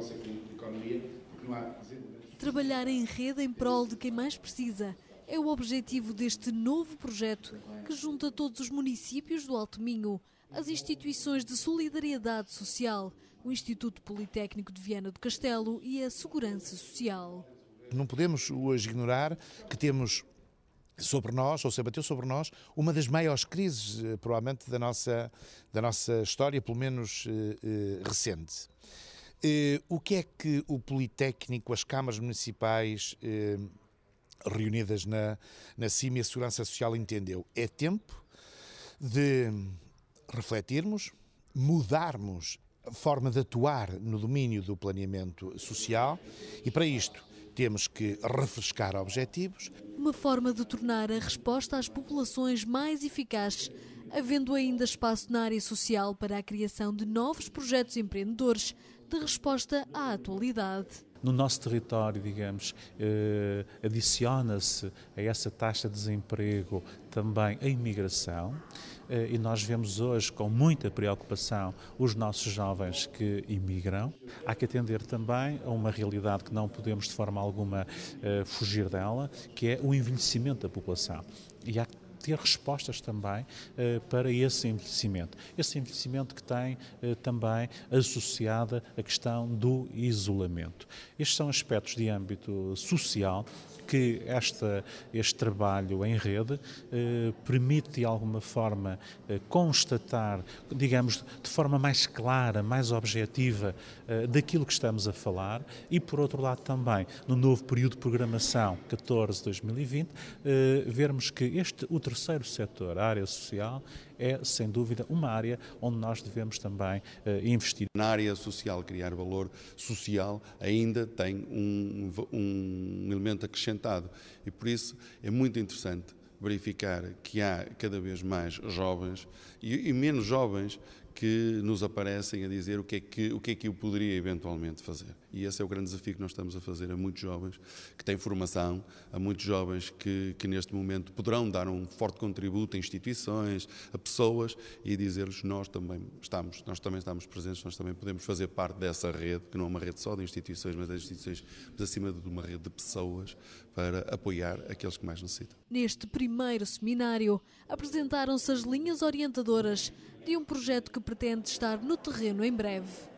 nossa economia, porque não há desenvolvimento. Trabalhar em rede em prol de quem mais precisa é o objetivo deste novo projeto que junta todos os municípios do Alto Minho, as instituições de solidariedade social, o Instituto Politécnico de Viana do Castelo e a Segurança Social. Não podemos hoje ignorar que temos sobre nós, ou se abateu sobre nós, uma das maiores crises, eh, provavelmente, da nossa, da nossa história, pelo menos eh, eh recente. Eh, o que é que o Politécnico, as câmaras municipais eh, reunidas na, na CIMI e a Segurança Social entendeu? É tempo de refletirmos, mudarmos a forma de atuar no domínio do planeamento social e, para isto, temos que refrescar objetivos. Uma forma de tornar a resposta às populações mais eficaz, havendo ainda espaço na área social para a criação de novos projetos empreendedores, de resposta à atualidade no nosso território, digamos, eh, adiciona-se a essa taxa de desemprego também a imigração. Eh, e nós vemos hoje com muita preocupação os nossos jovens que imigram. Há que atender também a uma realidade que não podemos de forma alguma eh, fugir dela, que é o envelhecimento da população. E há que ter respostas também eh, para esse envelhecimento. Esse envelhecimento que tem eh, também associada a questão do isolamento. Estes são aspectos de âmbito social que esta, este trabalho em rede eh, permite, de alguma forma, eh, constatar, digamos, de forma mais clara, mais objetiva, eh, daquilo que estamos a falar e, por outro lado, também, no novo período de programação 14-2020, eh, vermos que este, o terceiro setor, a área social, é sem dúvida uma área onde nós devemos também eh, investir. Na área social, criar valor social ainda tem um, um elemento acrescentado e por isso é muito interessante verificar que há cada vez mais jovens e, e menos jovens que nos aparecem a dizer o que, é que, o que é que eu poderia eventualmente fazer. E esse é o grande desafio que nós estamos a fazer a muitos jovens que têm formação, a muitos jovens que, que neste momento poderão dar um forte contributo a instituições, a pessoas e dizer-lhes nós também estamos, nós também estamos presentes, nós também podemos fazer parte dessa rede, que não é uma rede só de instituições, mas das instituições, mas acima de uma rede de pessoas para apoiar aqueles que mais necessitam. Neste primeiro primeiro seminário, apresentaram-se as linhas orientadoras de um projeto que pretende estar no terreno em breve.